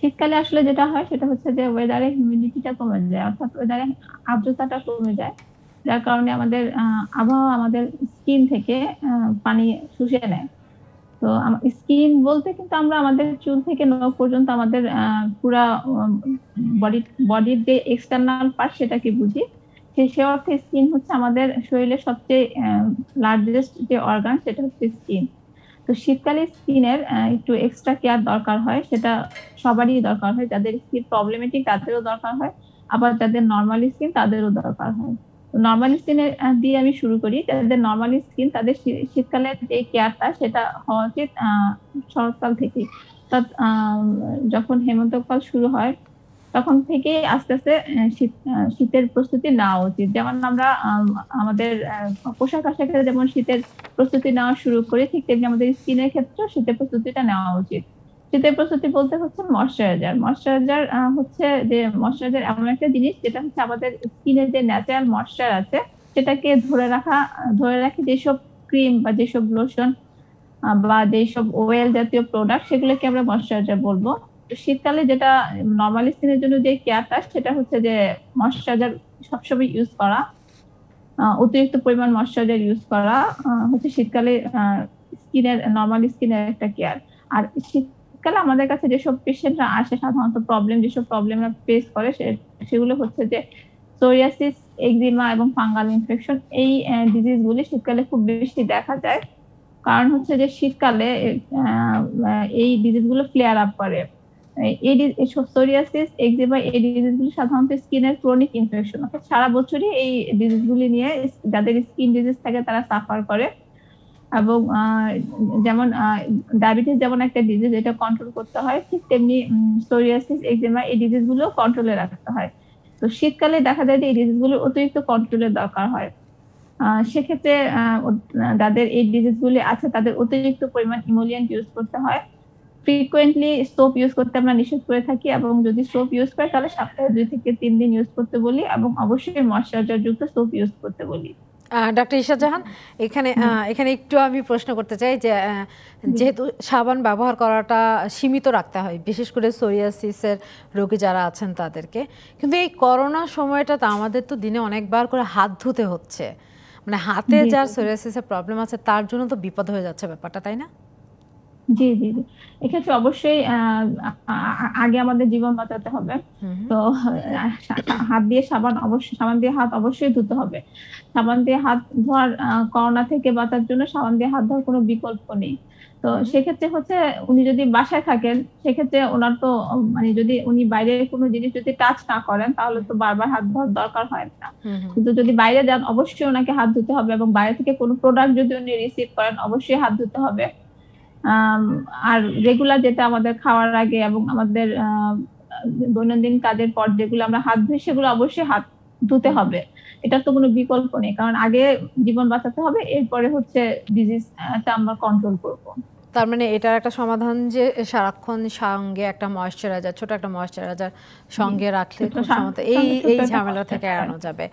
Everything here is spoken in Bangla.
শীতকালে আসলে যেটা হয় সেটা হচ্ছে যে ওয়েদারে হিউমিডিটিটা কমে যায় অর্থাৎ ওয়েদারে আর্দ্রতাটা কমে যায় যার কারণে আমাদের আবহাওয়া আমাদের স্কিন থেকে পানি শুষে নেয় তো স্কিন বলতে কিন্তু আমরা আমাদের চুল থেকে নখ পর্যন্ত আমাদের পুরা বডি বডির যে এক্সটার্নাল পার্ট সেটাকে বুঝি সে অর্থে স্কিন হচ্ছে আমাদের শরীরের সবচেয়ে লার্জেস্ট যে অর্গান সেটা হচ্ছে স্কিন তো শীতকালে স্কিনের একটু এক্সট্রা কেয়ার দরকার হয় সেটা সবারই দরকার হয় যাদের স্কিন প্রবলেমেটিক তাদেরও দরকার হয় আবার যাদের নর্মাল স্কিন তাদেরও দরকার হয় নর্মাল স্কিনের দিয়ে আমি শুরু করি যাদের নর্মাল স্কিন তাদের শীতকালের যে কেয়ারটা সেটা হওয়া উচিত শরৎকাল থেকে অর্থাৎ যখন হেমন্তকাল শুরু হয় তখন থেকে আস্তে আস্তে শীতের প্রস্তুতি নেওয়া উচিত যেমন আমরা আমাদের পোশাক আশাকের যেমন শীতের প্রস্তুতি নেওয়া শুরু করি ঠিক তেমনি আমাদের স্কিনের ক্ষেত্রে শীতের প্রস্তুতিটা নেওয়া উচিত শীতের প্রস্তুতি বলতে হচ্ছে ময়শ্চারাইজার ময়শ্চারাইজার হচ্ছে যে ময়শ্চারাইজার এমন একটা জিনিস যেটা হচ্ছে আমাদের স্কিনের যে ন্যাচারাল ময়শ্চার আছে সেটাকে ধরে রাখা ধরে রাখে যেসব ক্রিম বা যেসব লোশন বা যেসব ওয়েল জাতীয় প্রোডাক্ট সেগুলোকে আমরা ময়শ্চারাইজার বলবো শীতকালে যেটা নর্মাল স্কিনের জন্য যে কেয়ারটা সেটা হচ্ছে যে ময়শ্চারাইজার সবসময় ইউজ করা অতিরিক্ত পরিমাণ ময়শ্চারাইজার ইউজ করা হচ্ছে শীতকালে স্কিনের নর্মাল স্কিনের একটা কেয়ার আর শীতকালে আমাদের কাছে যেসব পেশেন্টরা আসে সাধারণত প্রবলেম যেসব প্রবলেমরা ফেস করে সেগুলো হচ্ছে যে সোরিয়াসিস এক্সিমা এবং ফাঙ্গাল ইনফেকশন এই ডিজিজগুলি শীতকালে খুব বেশি দেখা যায় কারণ হচ্ছে যে শীতকালে এই ডিজিজগুলো ফ্লেয়ার আপ করে এই সোরিয়াসিস একজিমা এই ডিজিজগুলি সাধারণত স্কিনের ক্রনিক ইনফেকশন অর্থাৎ সারা বছরই এই ডিজিজগুলি নিয়ে যাদের স্কিন ডিজিজ থাকে তারা সাফার করে এবং যেমন ডায়াবেটিস যেমন একটা ডিজিজ এটা কন্ট্রোল করতে হয় ঠিক তেমনি সোরিয়াসিস একজিমা এই ডিজিজগুলো কন্ট্রোলে রাখতে হয় তো শীতকালে দেখা যায় যে এই ডিজিজগুলো অতিরিক্ত কন্ট্রোলের দরকার হয় সেক্ষেত্রে যাদের এই ডিজিজগুলি আছে তাদের অতিরিক্ত পরিমাণ ইমোলিয়ান ইউজ করতে হয় ফ্রিকুয়েন্টলি সোপ ইউজ করতে আমরা নিষেধ করে থাকি এবং যদি সোপ ইউজ করে তাহলে সপ্তাহে দুই থেকে তিন দিন ইউজ করতে বলি এবং অবশ্যই ময়শ্চারাইজার যুক্ত সোপ ইউজ করতে বলি ডাক্তার ঈশা জাহান এখানে এখানে একটু আমি প্রশ্ন করতে চাই যে যেহেতু সাবান ব্যবহার করাটা সীমিত রাখতে হয় বিশেষ করে সোরিয়াসিসের রোগী যারা আছেন তাদেরকে কিন্তু এই করোনা সময়টাতে আমাদের তো দিনে অনেকবার করে হাত ধুতে হচ্ছে মানে হাতে যার সোরিয়াসিসের প্রবলেম আছে তার জন্য তো বিপদ হয়ে যাচ্ছে ব্যাপারটা তাই না জি জি জি এক্ষেত্রে অবশ্যই আগে আমাদের জীবন বাঁচাতে হবে তো হাত দিয়ে সাবান অবশ্যই সাবান দিয়ে হাত অবশ্যই ধুতে হবে সাবান দিয়ে হাত ধোয়ার করোনা থেকে বাঁচার জন্য সাবান দিয়ে হাত ধোয়ার কোনো বিকল্প নেই তো সেক্ষেত্রে হচ্ছে উনি যদি বাসায় থাকেন সেক্ষেত্রে ওনার তো মানে যদি উনি বাইরে কোনো জিনিস যদি টাচ না করেন তাহলে তো বারবার হাত ধোয়ার দরকার হয় না কিন্তু যদি বাইরে যান অবশ্যই ওনাকে হাত ধুতে হবে এবং বাইরে থেকে কোনো প্রোডাক্ট যদি উনি রিসিভ করেন অবশ্যই হাত ধুতে হবে আর রেগুলার যেটা আমাদের খাওয়ার আগে এবং আমাদের দৈনন্দিন কাজের পর যেগুলো আমরা হাত ধুই সেগুলো অবশ্যই হাত ধুতে হবে এটার তো কোনো বিকল্প নেই কারণ আগে জীবন বাঁচাতে হবে এরপরে হচ্ছে ডিজিজটা আমরা কন্ট্রোল করব তার মানে এটার একটা সমাধান যে সারাক্ষণ সঙ্গে একটা ময়শ্চারাইজার ছোট একটা ময়শ্চারাইজার সঙ্গে রাখলে এই এই ঝামেলা থেকে এড়ানো যাবে